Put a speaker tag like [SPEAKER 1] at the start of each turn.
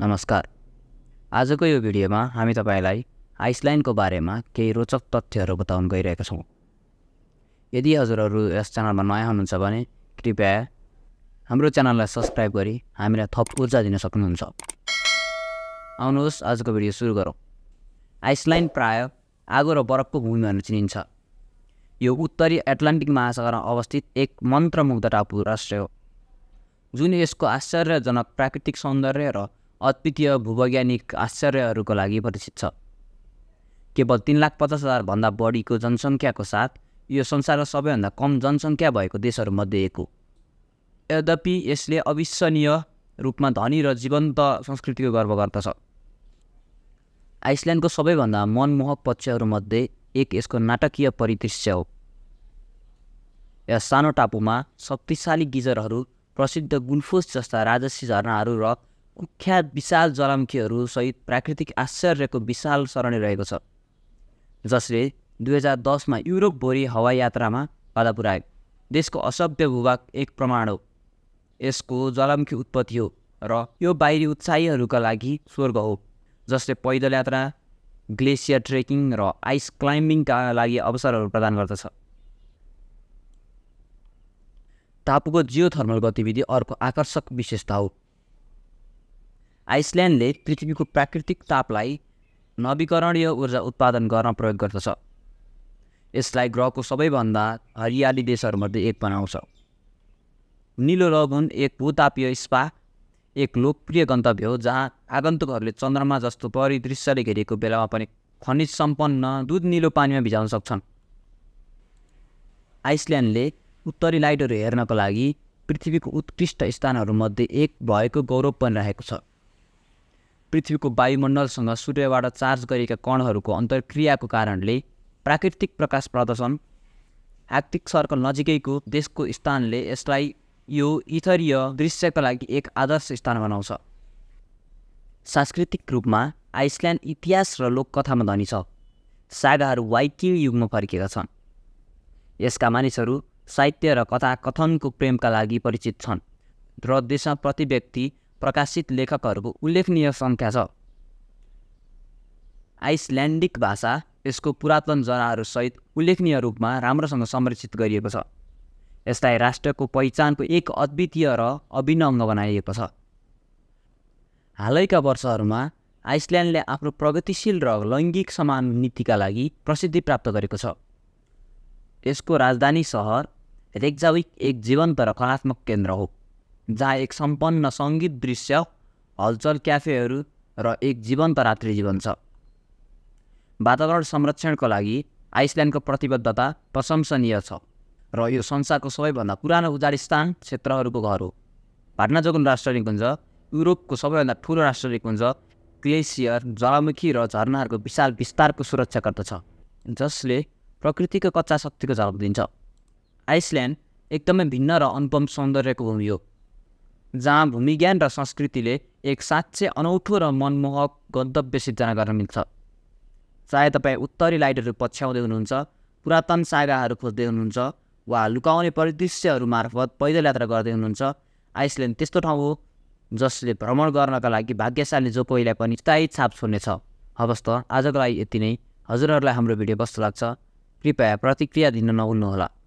[SPEAKER 1] नमस्कार आजको यो भिडियोमा हामी तपाईँलाई आइसल्यान्डको बारेमा केही रोचक तथ्यहरू बताउन गइरहेका छौँ यदि हजुरहरू यस च्यानलमा नयाँ हुनुहुन्छ भने कृपया हाम्रो च्यानललाई सब्सक्राइब गरी हामीलाई थप ऊर्जा दिन सक्नुहुन्छ आउनुहोस् आजको भिडियो सुरु गरौँ आइसल्यान्ड प्राय आगो र बरफको भूमि भनेर चिनिन्छ यो उत्तरी एटलान्टिक महासागरमा अवस्थित एक मन्त्रमुग्ध टापु राष्ट्र हो जुन यसको आश्चर्यजनक प्राकृतिक सौन्दर्य र अद्वितीय भूवैज्ञानिक आश्चर्यहरूको लागि परिचित छ केवल तिन लाख पचास हजारभन्दा बढीको जनसङ्ख्याको साथ यो संसारको सबैभन्दा कम जनसङ्ख्या भएको देशहरूमध्ये एक हो यद्यपि यसले अविश्वनीय रूपमा धनी र जीवन्त संस्कृतिको गर्व गर्दछ आइसल्यान्डको सबैभन्दा मनमोहक पक्षहरूमध्ये एक यसको नाटकीय परिदृश्य हो यस सानो टापुमा शक्तिशाली गिजरहरू प्रसिद्ध गुल्फुस जस्ता राजसी झरनाहरू र कुख्यात विशाल सहित प्राकृतिक आश्चर्यको विशाल सरणी रहेको छ जसले दुई हजार दसमा युरोपभरि हवाई यात्रामा बाधा पुऱ्यायो देशको असभ्य भूभाग एक प्रमाण हो यसको ज्वालामुखी उत्पत्ति हो र यो बाहिरी उत्साहीहरूका लागि स्वर्ग हो जसले पैदल यात्रा ग्लेसियर ट्रेकिङ र आइस क्लाइम्बिङका लागि अवसरहरू प्रदान गर्दछ टापुको जियोथर्मल गतिविधि अर्को आकर्षक विशेषता हो आइसल्यान्डले पृथ्वीको प्राकृतिक तापलाई नवीकरणीय ऊर्जा उत्पादन गर्न प्रयोग गर्दछ यसलाई ग्रहको सबैभन्दा हरियाली देशहरूमध्ये एक बनाउँछ निलो लगुन एक भूतापीय स्पा एक लोकप्रिय गन्तव्य हो जहाँ आगन्तुकहरूले चन्द्रमा जस्तो परिदृश्यले घेरिएको बेलामा पनि खनिज सम्पन्न दुध निलो पानीमा भिजाउन सक्छन् आइसल्यान्डले उत्तरी लाइटहरू हेर्नको लागि पृथ्वीको उत्कृष्ट स्थानहरूमध्ये एक भएको गौरव पनि राखेको छ पृथ्वीको वायुमण्डलसँग सूर्यबाट चार्ज गरिएका कणहरूको अन्तर्क्रियाको कारणले प्राकृतिक प्रकाश प्रदर्शन आर्थिक सर्कल नजिकैको देशको स्थानले यसलाई यो इथरीय दृश्यका लागि एक आदर्श स्थान बनाउँछ सांस्कृतिक रूपमा आइसल्यान्ड इतिहास र लोककथामा धनी छ सागाहरू वाइकिङ युगमा फर्केका छन् यसका मानिसहरू साहित्य र कथा कथनको प्रेमका लागि परिचित छन् र देशमा प्रति व्यक्ति प्रकाशित लेखकहरूको उल्लेखनीय सङ्ख्या छ आइसल्यान्डिक भाषा यसको पुरातन जराहरूसहित उल्लेखनीय रूपमा राम्रोसँग संरक्षित गरिएको छ यसलाई राष्ट्रको पहिचानको एक अद्वितीय र अभिन्न अङ्ग बनाइएको छ हालैका वर्षहरूमा आइसल्यान्डले आफ्नो प्रगतिशील र लैङ्गिक समान नीतिका लागि प्रसिद्धि प्राप्त गरेको छ यसको राजधानी सहर रेक्जाविक एक जीवन्त र कलात्मक केन्द्र हो जहाँ एक सम्पन्न सङ्गीत दृश्य हलचल क्याफेहरू र एक जीवन्त रात्रि जीवन छ वातावरण संरक्षणको लागि आइसल्यान्डको प्रतिबद्धता प्रशंसनीय छ र यो संसारको सबैभन्दा पुरानो उजाड क्षेत्रहरूको घर हो भाटना जोगुन राष्ट्र निकुञ्ज युरोपको सबैभन्दा ठुलो राष्ट्र निकुञ्ज ग्लेसियर ज्वालामुखी र झरनाहरूको विशाल विस्तारको सुरक्षा गर्दछ जसले प्रकृतिको कच्चा शक्तिको झलक दिन्छ आइसल्यान्ड एकदमै भिन्न र अनुपम सौन्दर्यको भूमि हो जहाँ भूमिज्ञान र संस्कृतिले एक साँच्चै अनौठो र मनमोहक गन्तव्य सिर्जना गर्न मिल्छ चाहे तपाईँ उत्तरी लाइटहरू पछ्याउँदै हुनुहुन्छ पुरातन सागाहरू खोज्दै हुनुहुन्छ वा लुकाउने परिदृश्यहरू मार्फत पैदल यात्रा गर्दै हुनुहुन्छ आइसल्यान्ड त्यस्तो ठाउँ हो जसले भ्रमण गर्नका लागि भाग्यशाली जो कोहीलाई पनि स्थायी छाप छोड्नेछ हवस् त आजको लागि यति नै हजुरहरूलाई हाम्रो भिडियो कस्तो लाग्छ कृपया प्रतिक्रिया दिन नहुल्नुहोला